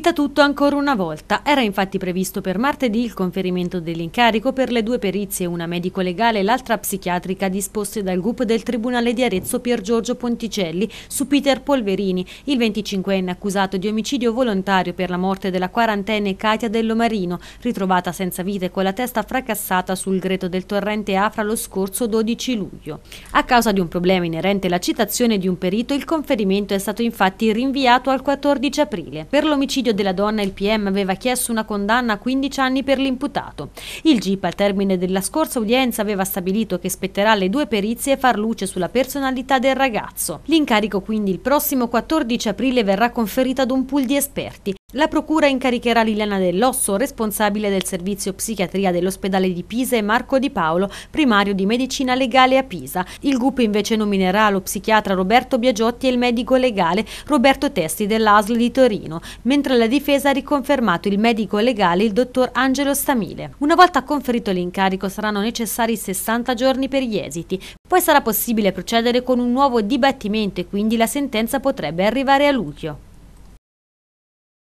Slitta tutto ancora una volta. Era infatti previsto per martedì il conferimento dell'incarico per le due perizie, una medico-legale e l'altra psichiatrica, disposte dal GUP del Tribunale di Arezzo Pier Giorgio Ponticelli su Peter Polverini, il 25enne accusato di omicidio volontario per la morte della quarantenne Katia Dell'Omarino, ritrovata senza vita e con la testa fracassata sul greto del torrente Afra lo scorso 12 luglio. A causa di un problema inerente alla citazione di un perito, il conferimento è stato infatti rinviato al 14 aprile. Per l'omicidio omicidio della donna il PM aveva chiesto una condanna a 15 anni per l'imputato. Il GIP al termine della scorsa udienza aveva stabilito che spetterà alle due perizie far luce sulla personalità del ragazzo. L'incarico quindi il prossimo 14 aprile verrà conferito ad un pool di esperti la procura incaricherà Liliana Dell'Osso, responsabile del servizio psichiatria dell'ospedale di Pisa e Marco Di Paolo, primario di medicina legale a Pisa. Il GUP invece nominerà lo psichiatra Roberto Biagiotti e il medico legale Roberto Testi dell'ASL di Torino, mentre la difesa ha riconfermato il medico legale il dottor Angelo Stamile. Una volta conferito l'incarico saranno necessari 60 giorni per gli esiti, poi sarà possibile procedere con un nuovo dibattimento e quindi la sentenza potrebbe arrivare a luglio.